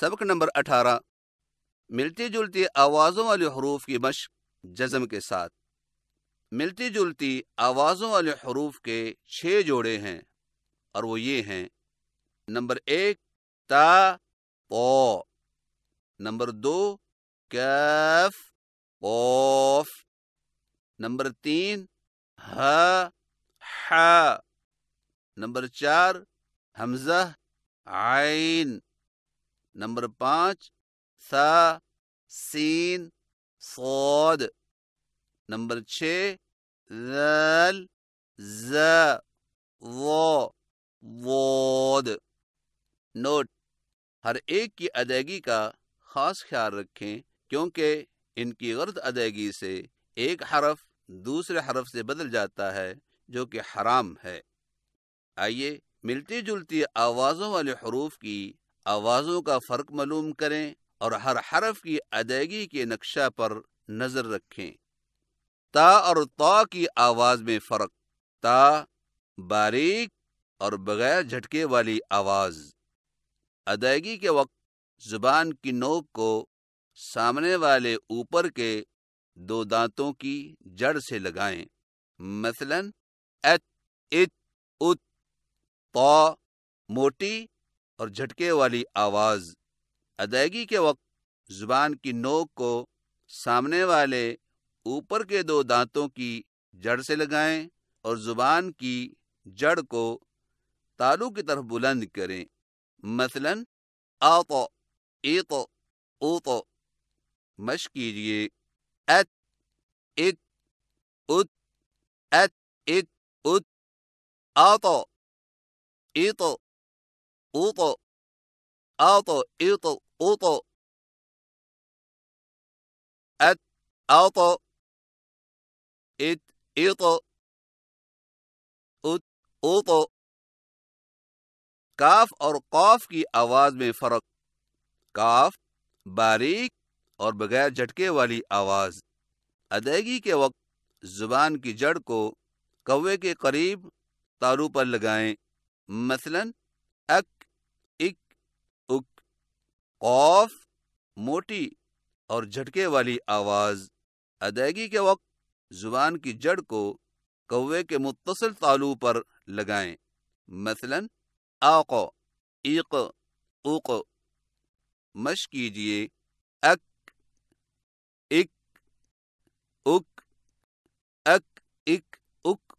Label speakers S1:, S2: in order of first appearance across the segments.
S1: सबक नंबर अठारह मिलती जुलती आवाज़ों वाले हरूफ की मश जज़म के साथ मिलती जुलती आवाज़ों वाले हरूफ के छः जोड़े हैं और वो ये हैं नंबर एक ता ओ नंबर दो कैफ ओफ नंबर तीन ह हा नंबर चार हमजा आइन नंबर पाँच सा सीन सौद नंबर छ जल वो वोद नोट हर एक की अदायगी का खास ख्याल रखें क्योंकि इनकी गर्द अदायगी से एक हरफ दूसरे हरफ से बदल जाता है जो कि हराम है आइए मिलती जुलती आवाज़ों वाले हरूफ की आवाज़ों का फ़र्क मालूम करें और हर हरफ की अदायगी के नक्शा पर नज़र रखें ता और ता की आवाज़ में फ़र्क ता बारीक और बगैर झटके वाली आवाज़ अदायगी के वक्त जुबान की नोक को सामने वाले ऊपर के दो दांतों की जड़ से लगाएं मसलन एच इच उत मोटी और झटके वाली आवाज़ अदायगी के वक्त जुबान की नोक को सामने वाले ऊपर के दो दांतों की जड़ से लगाएं और जुबान की जड़ को तालू की तरफ बुलंद करें मसलन आतो एतो ओतो मश कीजिए एत
S2: एक उत एत इत उत आतो एतो uto, auto, uto, uto, at, auto, it, uto, ut,
S1: uto, काफ और कौफ की आवाज में फर्क काफ बारीक और बगैर झटके वाली आवाज अदायगी के वक्त जुबान की जड़ को कौवे के करीब तारू पर लगाएं मसलन अक कौफ मोटी और झटके वाली आवाज अदायगी के वक्त जुबान की जड़ को कौवे के मुतसल तालू पर लगाएं मसलन आक ईक उक मश कीजिए अक इक उक अक इक उक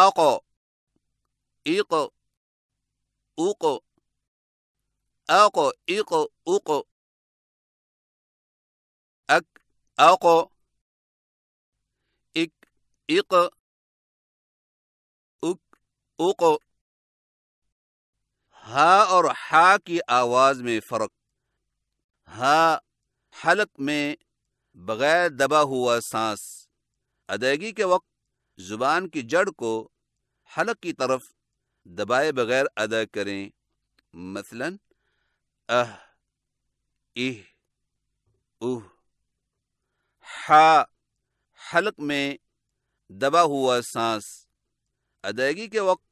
S2: आक ईक उक ako iko uko ak ako ik iko
S1: uk uko हा और हा की आवाज में फर्क हा हलक में बगैर दबा हुआ सांस अदायगी के वक्त जुबान की जड़ को हलक की तरफ दबाए बगैर अदा करें मसलन अह इह उह हा हलक में दबा हुआ सांस अदायगी के वक्त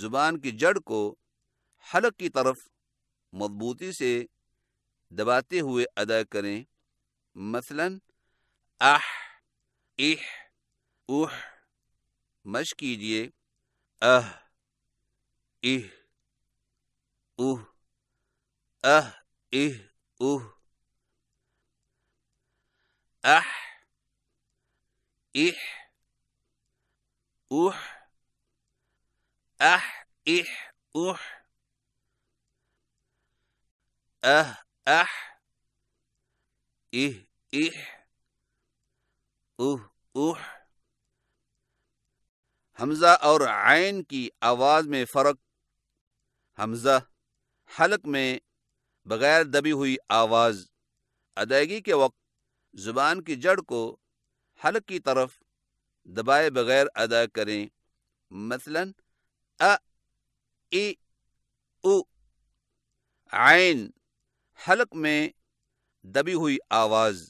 S1: जुबान की जड़ को हलक की तरफ मजबूती से दबाते हुए अदा करें मसलन आह इह उह मश कीजिए अह इह उह अह इह उह अह इह उह अह इह उह अह अह इह इह उह उह हमजा और आयन की आवाज में फर्क हमजा हलक में बगैर दबी हुई आवाज़ अदायगी के वक्त ज़ुबान की जड़ को हल की तरफ दबाए बगैर अदा करें मसलन अ ई उ आइन हलक में दबी हुई आवाज़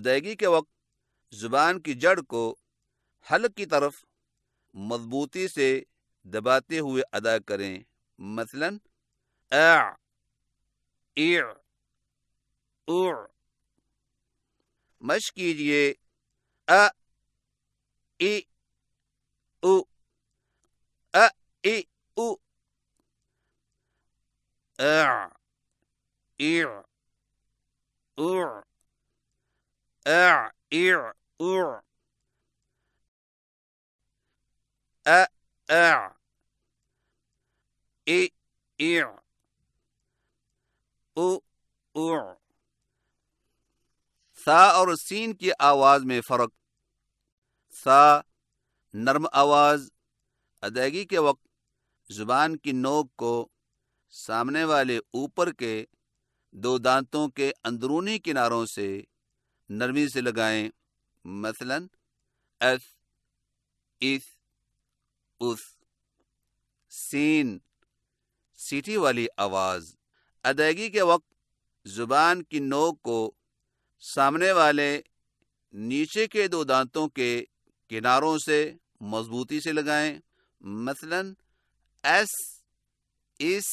S1: अदायगी के वक्त ज़ुबान की जड़ को हल की तरफ मजबूती से दबाते हुए अदा करें मसलन आ إع أع مشكيدي أ إ أو أ إ أو
S2: أع إع أع أع إع أع أ أع إ إع
S1: सा और सीन की आवाज में फर्क सा नर्म आवाज अदायगी के वक्त जुबान की नोक को सामने वाले ऊपर के दो दांतों के अंदरूनी किनारों से नरमी से लगाएं मसलन एस इस उस सीन सीटी वाली आवाज़ अदायगी के वक्त जुबान की नोक को सामने वाले नीचे के दो दांतों के किनारों से मजबूती से लगाएं मसलन एस इस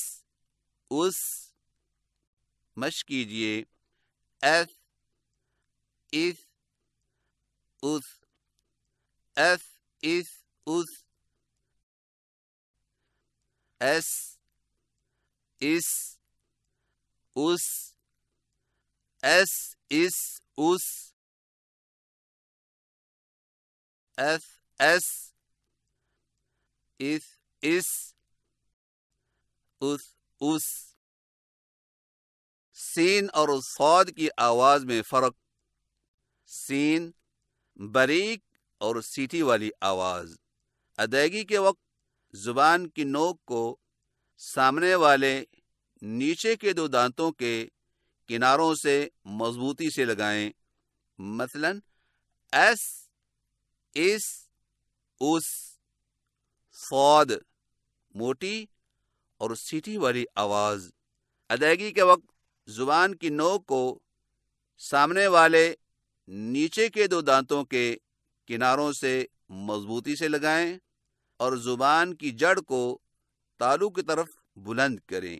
S1: उस मश कीजिए एस इस उस एस इस उस एस इस उस एस इस
S2: उस एफ एस
S1: इस इस उस उस सीन और सौद की आवाज में फर्क सीन बारीक और सीटी वाली आवाज अदायगी के वक्त जुबान की नोक को सामने वाले नीचे के दो दांतों के किनारों से मजबूती से लगाएं मसलन एस इस उस सौद मोटी और सीटी वाली आवाज अदायगी के वक्त जुबान की नोक को सामने वाले नीचे के दो दांतों के किनारों से मजबूती से लगाएं और जुबान की जड़ को तालू की तरफ बुलंद करें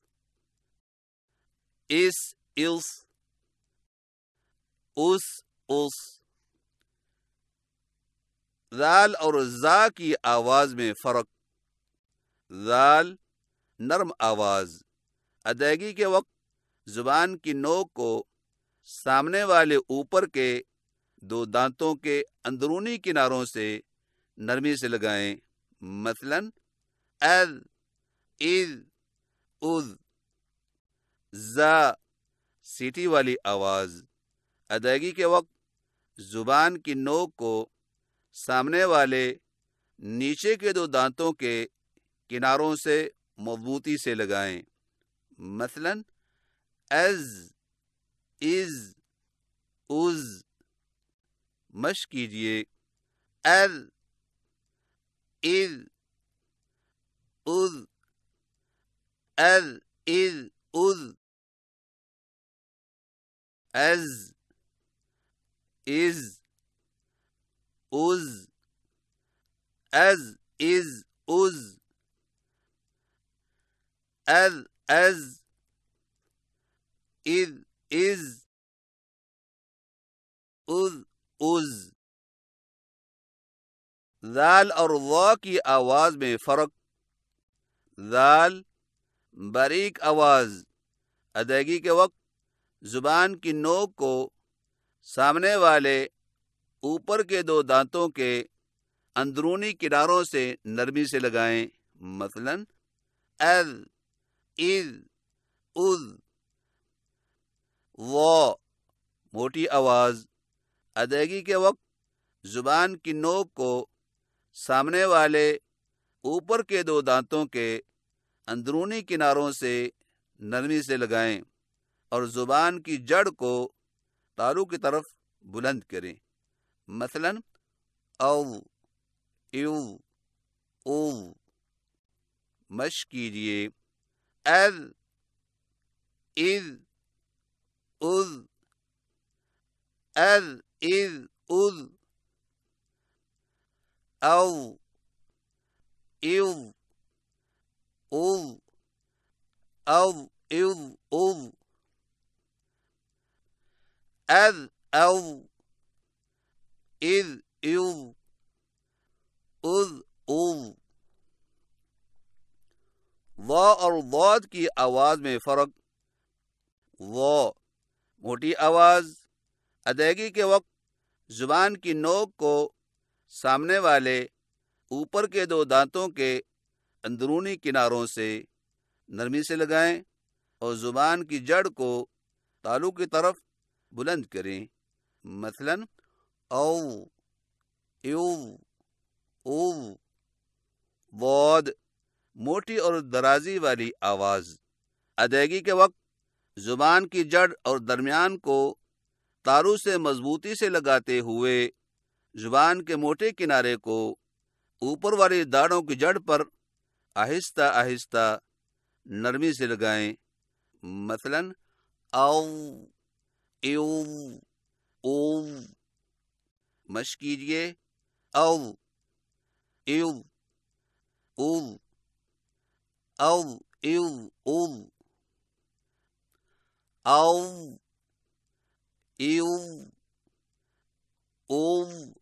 S1: इस इस us, उस दाल और जा की आवाज में फर्क दाल नर्म आवाज अदायगी के वक्त जुबान की नोक को सामने वाले ऊपर के दो दांतों के अंदरूनी किनारों से नरमी से लगाएं मसलन एज इज उज ज़ा सीटी वाली आवाज़ अदायगी के वक्त ज़ुबान की नोक को सामने वाले नीचे के दो दांतों के किनारों से मजबूती से लगाएं मसलन एज इज उज मश कीजिए एल इज उज एल इज
S2: उज أز
S1: إز أز أز إز أز أذ أز
S2: إذ إز
S1: أذ أز ذال اور वा کی آواز میں فرق ذال باریک آواز ادائیگی کے وقت जुबान की नोक को सामने वाले ऊपर के दो दांतों के अंदरूनी किनारों से नरमी से लगाएं मसलन अज इज उज व मोटी आवाज़ अदायगी के वक्त जुबान की नोक को सामने वाले ऊपर के दो दांतों के अंदरूनी किनारों से नरमी से लगाएं और ज़ुबान की जड़ को तारों की तरफ बुलंद करें मसलन औ ओ मश कीजिए एज इज उज एज इज उज औ इव उव औ इव उव أذ أذ إذ إذ उद उद वा और दौद की आवाज में फर्क वो मोटी आवाज अदायगी के वक्त जुबान की नोक को सामने वाले ऊपर के दो दांतों के अंदरूनी किनारों से नरमी से लगाएं और जुबान की जड़ को तालू की तरफ बुलंद करें मसलन औ एव वौद मोटी और दराजी वाली आवाज़ अदायगी के वक्त जुबान की जड़ और दरमियान को तारू से मजबूती से लगाते हुए जुबान के मोटे किनारे को ऊपर वाली दाड़ों की जड़ पर आहिस्ता आहिस्ता नरमी से लगाएं मसलन आओ eu ou mas queria ao eu ou ao eu ou ao eu ou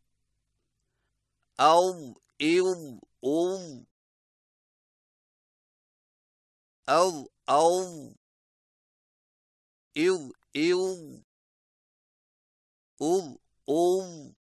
S1: ao eu
S2: ou ao ao eu eu Ooh, um, ooh. Um,